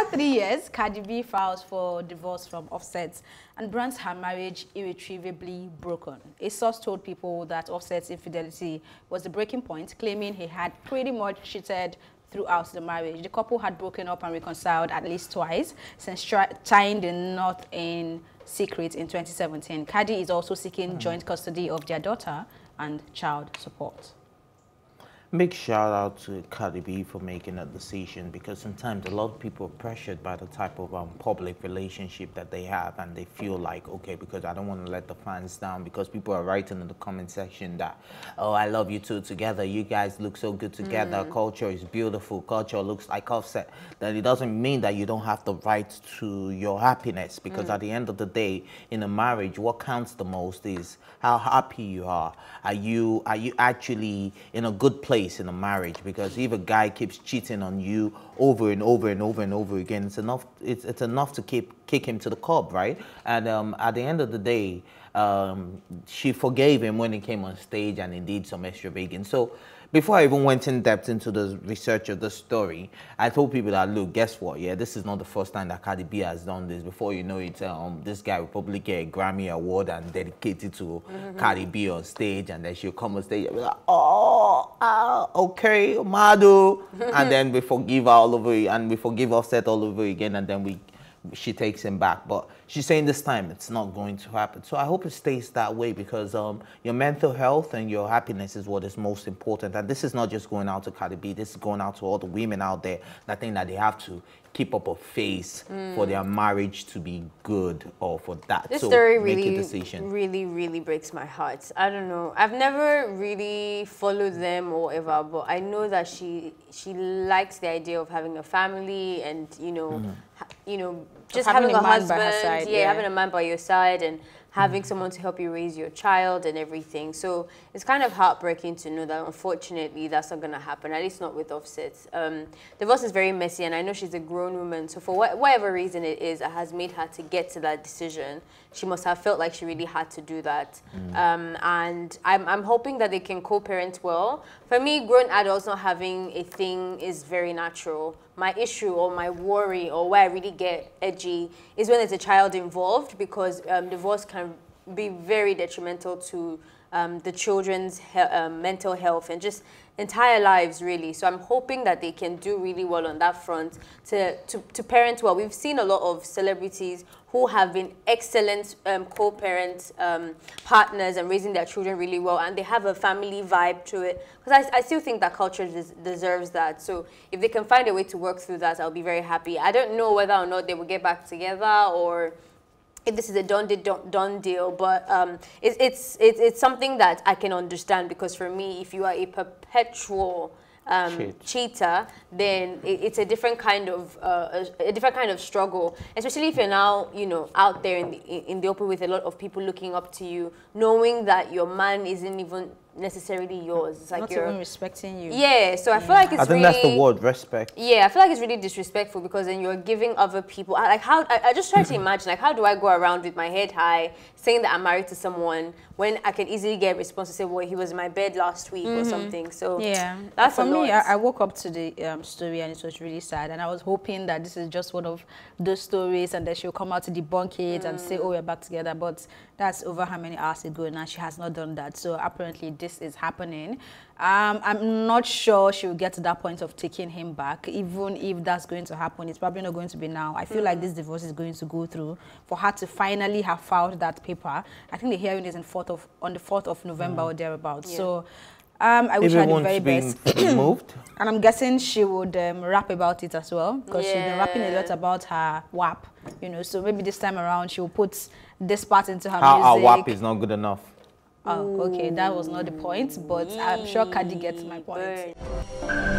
After three years, Cardi B files for divorce from Offset and brands her marriage irretrievably broken. A source told people that Offset's infidelity was the breaking point, claiming he had pretty much cheated throughout the marriage. The couple had broken up and reconciled at least twice since tying the knot in secret in 2017. Cardi is also seeking mm. joint custody of their daughter and child support. Big shout out to Cardi B for making that decision because sometimes a lot of people are pressured by the type of um, public relationship that they have and they feel like, okay, because I don't want to let the fans down because people are writing in the comment section that, oh, I love you two together. You guys look so good together. Mm. Culture is beautiful. Culture looks like offset. Then it doesn't mean that you don't have the right to your happiness because mm. at the end of the day, in a marriage, what counts the most is how happy you are. Are you, are you actually in a good place? place in a marriage because if a guy keeps cheating on you over and over and over and over again, it's enough. It's, it's enough to keep kick him to the curb, right? And um, at the end of the day, um, she forgave him when he came on stage and he did some vegan. So before I even went in depth into the research of the story, I told people that, look, guess what? Yeah, this is not the first time that Cardi B has done this. Before you know it, um, this guy will probably get a Grammy award and dedicate it to mm -hmm. Cardi B on stage, and then she'll come on stage and be like, oh, ah, okay, Madu. and then we forgive her all over, and we forgive Offset all over again, and then we she takes him back. But she's saying this time it's not going to happen. So I hope it stays that way because um, your mental health and your happiness is what is most important. And this is not just going out to Cardi B, this is going out to all the women out there that think that they have to keep up a face mm. for their marriage to be good or for that. This so story really, really, really breaks my heart. I don't know. I've never really followed them or ever, but I know that she she likes the idea of having a family and you know. Mm you know, just having, having a husband, side, yeah, yeah, having a man by your side and having someone to help you raise your child and everything. So it's kind of heartbreaking to know that unfortunately that's not going to happen, at least not with offsets. Um, divorce is very messy and I know she's a grown woman. So for wh whatever reason it is that has made her to get to that decision, she must have felt like she really had to do that. Mm. Um, and I'm, I'm hoping that they can co-parent well. For me, grown adults not having a thing is very natural my issue or my worry or where I really get edgy is when there's a child involved because um, divorce can be very detrimental to um, the children's he uh, mental health and just entire lives really so i'm hoping that they can do really well on that front to, to, to parent well we've seen a lot of celebrities who have been excellent um, co-parent um, partners and raising their children really well and they have a family vibe to it because I, I still think that culture des deserves that so if they can find a way to work through that i'll be very happy i don't know whether or not they will get back together or this is a done deal, done deal, but um, it, it's, it, it's something that I can understand because for me, if you are a perpetual um, Cheat. cheater, then it, it's a different kind of uh, a, a, different kind of struggle. Especially if you're now you know out there in the, in the open with a lot of people looking up to you, knowing that your man isn't even necessarily yours. It's like Not you're even respecting you. Yeah, so I yeah. feel like it's. I think really, that's the word respect. Yeah, I feel like it's really disrespectful because then you're giving other people like how I, I just try to imagine like how do I go around with my head high saying that I'm married to someone when I can easily get a response to say well he was in my bed last week mm -hmm. or mm-hmm. something. So yeah, that's for me. I, I, woke up to the um, story and it was really sad and I was hoping that this is just one of those stories and that she'll come out to debunk it mm. and say mm. oh we're back together but that's over how many hours ago and now she has not done that so apparently this is happening. Um, I'm not sure she will get to that point of taking him back, even if that's going to happen. It's probably not going to be now. I feel mm -hmm. like this divorce is going to go through for her to finally have filed that paper. I think the hearing is in fourth of, on the 4th of November mm or thereabouts. Yeah. So um, I wish Everyone's her the very best. moved. And I'm guessing she would um, rap about it as well, because yeah. she's been rapping a lot about her WAP, you know. So maybe this time around she will put this part into her, her music. Her WAP is not good enough. Oh, okay, that was not the point, but I'm sure Kadi gets my point. Burn.